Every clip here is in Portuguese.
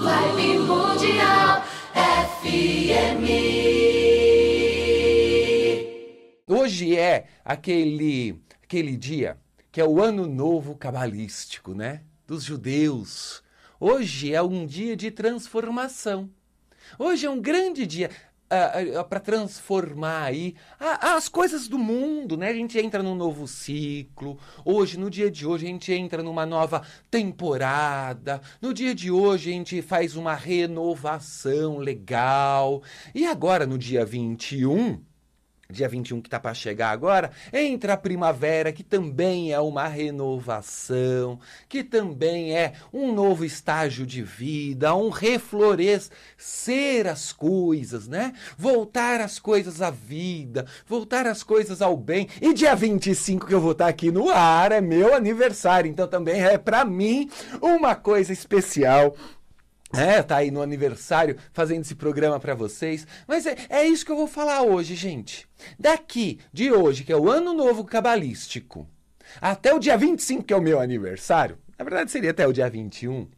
Live Mundial FM. Hoje é aquele aquele dia que é o ano novo cabalístico, né? Dos judeus. Hoje é um dia de transformação. Hoje é um grande dia para transformar aí as coisas do mundo, né? A gente entra num novo ciclo. Hoje, no dia de hoje, a gente entra numa nova temporada. No dia de hoje, a gente faz uma renovação legal. E agora, no dia 21, dia 21 que está para chegar agora, entra a primavera, que também é uma renovação, que também é um novo estágio de vida, um reflorescer as coisas, né? Voltar as coisas à vida, voltar as coisas ao bem. E dia 25 que eu vou estar tá aqui no ar, é meu aniversário, então também é para mim uma coisa especial é, tá aí no aniversário fazendo esse programa para vocês. Mas é, é isso que eu vou falar hoje, gente. Daqui de hoje, que é o ano novo cabalístico, até o dia 25, que é o meu aniversário, na verdade seria até o dia 21.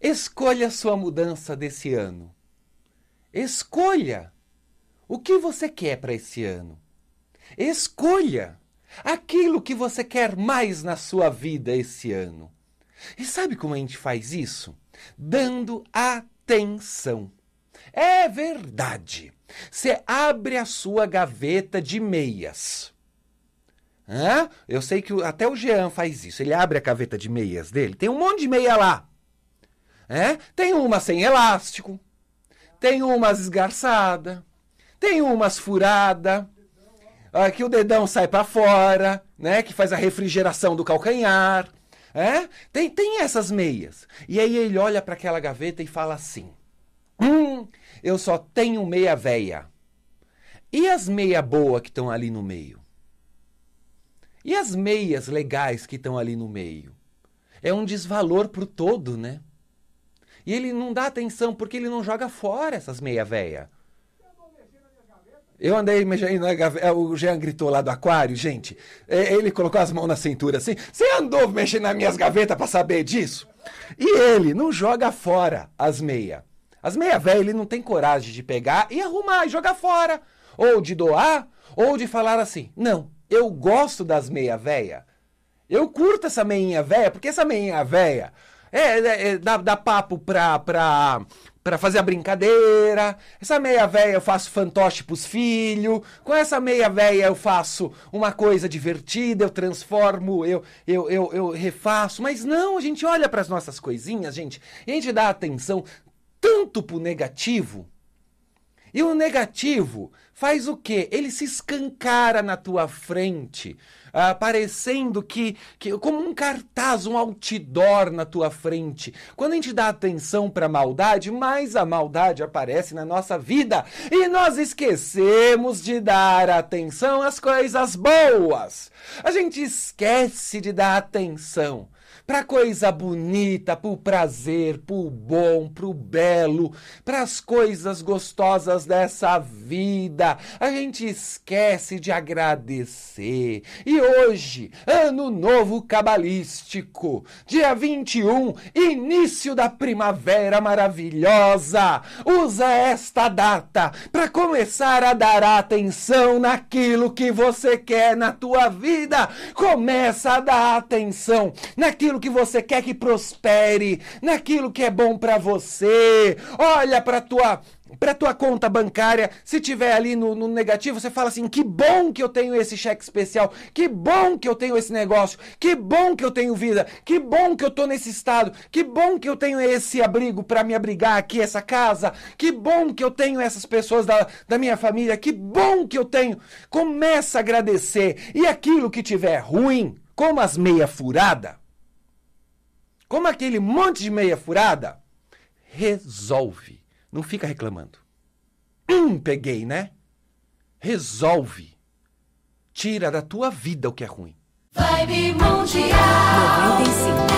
Escolha a sua mudança desse ano. Escolha o que você quer para esse ano. Escolha aquilo que você quer mais na sua vida esse ano. E sabe como a gente faz isso? dando atenção. É verdade. Você abre a sua gaveta de meias. Hã? Eu sei que até o Jean faz isso. Ele abre a gaveta de meias dele. Tem um monte de meia lá. É? Tem uma sem elástico. Tem umas esgarçada. Tem umas furada. Ah, que o dedão sai para fora, né? Que faz a refrigeração do calcanhar. É? Tem, tem essas meias. E aí ele olha para aquela gaveta e fala assim: Hum, eu só tenho meia véia. E as meia boa que estão ali no meio? E as meias legais que estão ali no meio? É um desvalor o todo, né? E ele não dá atenção porque ele não joga fora essas meia véia. Eu andei imaginando. Né, é, o Jean gritou lá do aquário, gente. É, ele colocou as mãos na cintura assim. Você andou mexendo nas minhas gavetas para saber disso? E ele não joga fora as meias. As meias velhas ele não tem coragem de pegar e arrumar e jogar fora. Ou de doar, ou de falar assim: não, eu gosto das meias velhas. Eu curto essa meinha velha, porque essa meinha velha é, é, é dá, dá papo pra, pra, para fazer a brincadeira. Essa meia velha eu faço fantoche pros filhos. Com essa meia velha eu faço uma coisa divertida, eu transformo, eu eu, eu, eu refaço. Mas não, a gente olha para as nossas coisinhas, gente, e a gente dá atenção tanto pro negativo e o negativo faz o quê? Ele se escancara na tua frente, aparecendo ah, que, que como um cartaz, um outdoor na tua frente. Quando a gente dá atenção para a maldade, mais a maldade aparece na nossa vida e nós esquecemos de dar atenção às coisas boas. A gente esquece de dar atenção para coisa bonita, para o prazer, para o bom, para o belo, para as coisas gostosas dessa vida. A gente esquece de agradecer. E hoje, ano novo cabalístico, dia 21, início da primavera maravilhosa. Usa esta data para começar a dar atenção naquilo que você quer na tua vida. Começa a dar atenção naquilo naquilo que você quer que prospere, naquilo que é bom para você. Olha para tua para tua conta bancária, se tiver ali no, no, negativo, você fala assim: que bom que eu tenho esse cheque especial, que bom que eu tenho esse negócio, que bom que eu tenho vida, que bom que eu tô nesse estado, que bom que eu tenho esse abrigo para me abrigar aqui, essa casa, que bom que eu tenho essas pessoas da, da minha família, que bom que eu tenho. Começa a agradecer. E aquilo que tiver ruim, como as meia furada, Toma aquele monte de meia furada, resolve. Não fica reclamando. Hum, peguei, né? Resolve. Tira da tua vida o que é ruim. Vibe Mundial 95